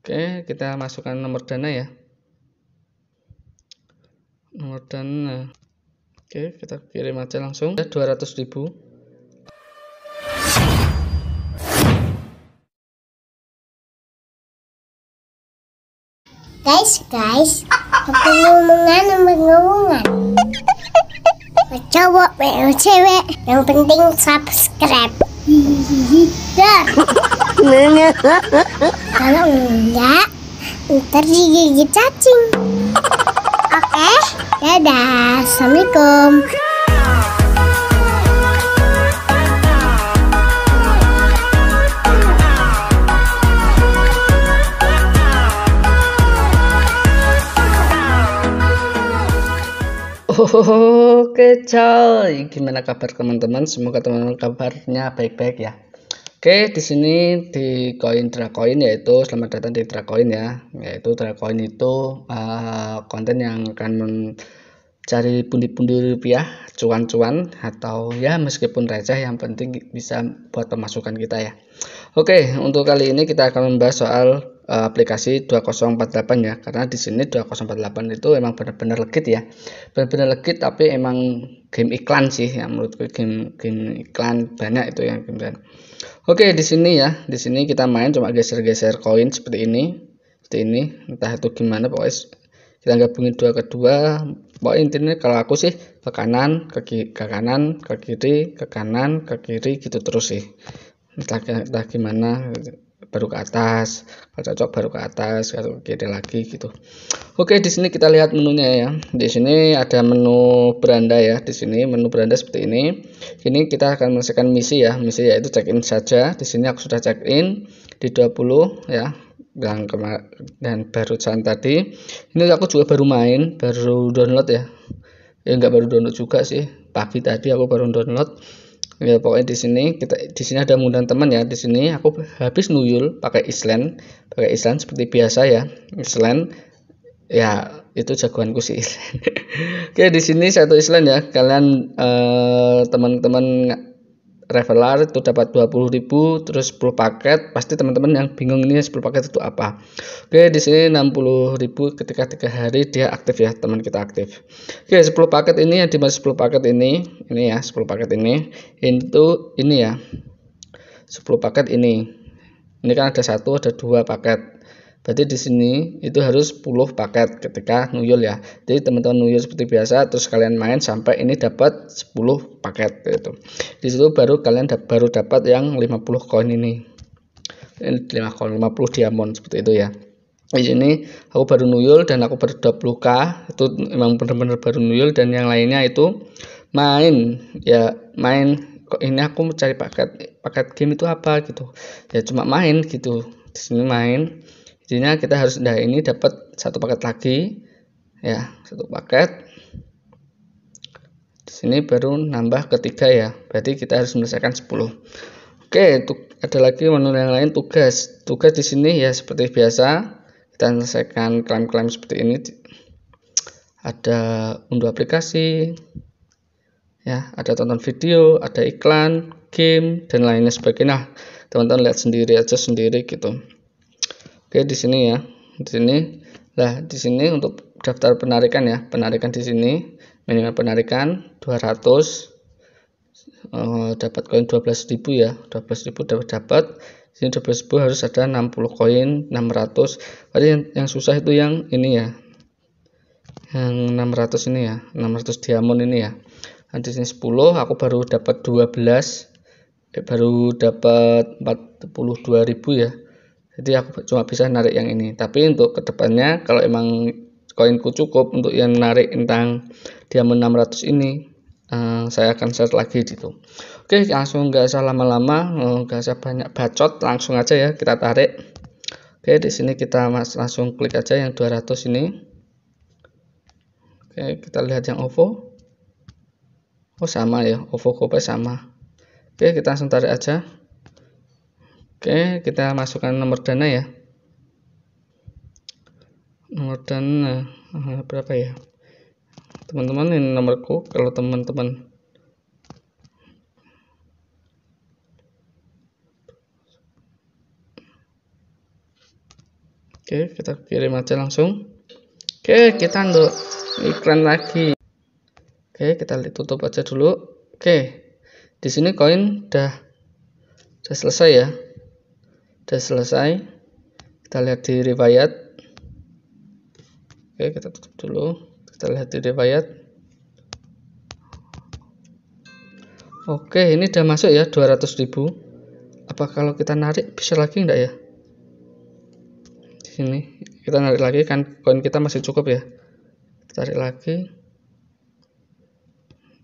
Oke, kita masukkan nomor dana ya. Nomor dana. Oke, kita kirim aja langsung. ribu. Guys, guys, ngomongan, ngomongan. Coba, cewek, yang penting subscribe. Hihihi, Kalau enggak, ntar digigit cacing. Oke, okay? dadah. Assalamualaikum. Oke, oh, coy. Gimana kabar teman-teman? Semoga teman-teman kabarnya baik-baik ya. Oke, di sini di koin ya yaitu selamat datang di trakoin ya. Yaitu trakoin itu uh, konten yang akan mencari pundi-pundi rupiah, cuan-cuan atau ya meskipun receh yang penting bisa buat pemasukan kita ya. Oke, untuk kali ini kita akan membahas soal uh, aplikasi 2048 ya. Karena di sini 2048 itu emang benar-benar legit ya. Benar-benar legit tapi emang game iklan sih yang menurutku game game iklan banyak itu yang game, -game Oke, di sini ya. Di sini kita main cuma geser-geser koin seperti ini. Seperti ini. Entah itu gimana pokoknya kita gabungin dua ke dua. Pokoknya intinya kalau aku sih ke kanan, ke kiri, ke kanan, ke kiri, ke kanan, ke kiri gitu terus sih. Entah, entah gimana. Gitu baru ke atas kalau cocok baru ke atas kalau kiri lagi gitu oke di sini kita lihat menunya ya di sini ada menu beranda ya di sini menu beranda seperti ini ini kita akan menyelesaikan misi ya misi yaitu check in saja di sini aku sudah check in di 20 ya kemarin dan baru tadi ini aku juga baru main baru download ya ya nggak baru download juga sih pagi tadi aku baru download ya pokoknya di sini kita di sini ada mudah teman ya di sini aku habis nuyul pakai island pakai island seperti biasa ya island ya itu jagoanku sih oke di sini satu island ya kalian eh, teman-teman eh, teman -teman traveler itu dapat 20.000 terus 10 paket pasti teman-teman yang bingung ini 10 paket itu apa oke di sini 60.000 ketika tiga hari dia aktif ya teman kita aktif oke 10 paket ini yang dimaksud 10 paket ini ini ya 10 paket ini itu ini ya 10 paket ini ini kan ada satu ada dua paket jadi di sini itu harus 10 paket ketika nuyul ya. Jadi teman-teman nuyul seperti biasa terus kalian main sampai ini dapat 10 paket itu. Di situ baru kalian da baru dapat yang 50 koin ini. Eh, ini 5 koin 50 diamond seperti itu ya. Di sini aku baru nuyul dan aku baru 20k itu memang benar-benar baru nuyul dan yang lainnya itu main ya main kok ini aku mencari paket paket game itu apa gitu ya cuma main gitu di sini main jadinya kita harus dah ini dapat satu paket lagi ya satu paket di sini baru nambah ketiga ya berarti kita harus menyelesaikan 10 oke itu ada lagi menu yang lain tugas tugas di sini ya seperti biasa kita selesaikan klaim-klaim seperti ini ada unduh aplikasi ya ada tonton video ada iklan game dan lainnya sebagainya nah, teman-teman lihat sendiri aja sendiri gitu Oke, di sini ya. Di sini. Nah, di sini untuk daftar penarikan ya. Penarikan di sini minimal penarikan 200 eh, dapat koin 12.000 ya. 12.000 dapat dapat di sini 12.000 harus ada 60 koin 600 berarti yang, yang susah itu yang ini ya yang 600 ini ya 600 diamond ini ya nah, di sini 10 aku baru dapat 12 eh, baru dapat 42.000 ya jadi aku cuma bisa narik yang ini tapi untuk kedepannya kalau emang koinku cukup untuk yang narik tentang diamond 600 ini uh, saya akan share lagi gitu oke langsung nggak usah lama-lama eh, nggak -lama, usah banyak bacot langsung aja ya kita tarik oke di sini kita mas langsung klik aja yang 200 ini oke kita lihat yang OVO oh sama ya OVO Kope sama oke kita langsung tarik aja Oke, kita masukkan nomor dana ya. Nomor dana eh, berapa ya? Teman-teman, ini nomorku kalau teman-teman Oke, kita kirim aja langsung. Oke, kita untuk iklan lagi. Oke, kita tutup aja dulu. Oke. Di sini koin udah udah selesai ya. Sudah selesai. Kita lihat di riwayat. Oke, kita tutup dulu. Kita lihat di riwayat. Oke, ini sudah masuk ya ribu Apa kalau kita narik bisa lagi enggak ya? Di sini kita narik lagi kan koin kita masih cukup ya. Kita tarik lagi.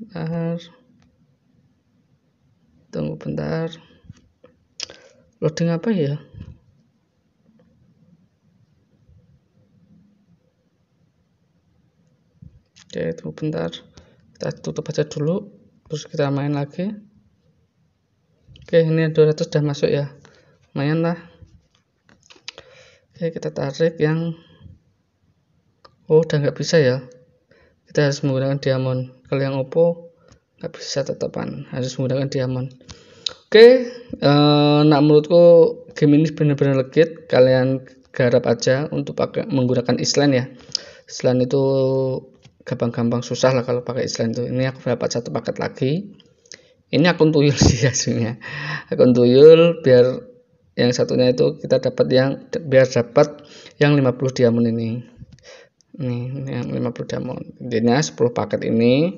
Bentar. Tunggu bentar. Loading apa ya? Oke, tunggu bentar. Kita tutup aja dulu. Terus kita main lagi. Oke, ini 200 sudah masuk ya. Lumayan lah. Oke, kita tarik yang... Oh, udah nggak bisa ya. Kita harus menggunakan diamond. Kalau yang Oppo, nggak bisa tetapan. Harus menggunakan diamond. Oke, uh, nah menurutku game ini benar-benar legit. Kalian garap aja untuk pakai menggunakan island ya. Island itu gampang-gampang susah lah kalau pakai island itu. Ini aku dapat satu paket lagi. Ini akun tuyul sih hasilnya. Akun tuyul biar yang satunya itu kita dapat yang biar dapat yang 50 diamond ini. Nih, yang 50 diamond. Intinya 10 paket ini.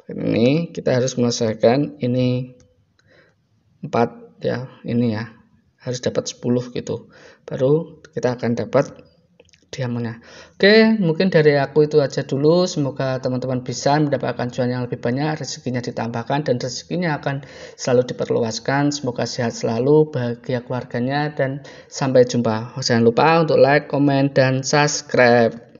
Paket ini kita harus menyelesaikan ini 4 ya ini ya harus dapat 10 gitu baru kita akan dapat diamannya oke mungkin dari aku itu aja dulu semoga teman-teman bisa mendapatkan cuan yang lebih banyak rezekinya ditambahkan dan rezekinya akan selalu diperluaskan semoga sehat selalu bahagia keluarganya dan sampai jumpa jangan lupa untuk like komen dan subscribe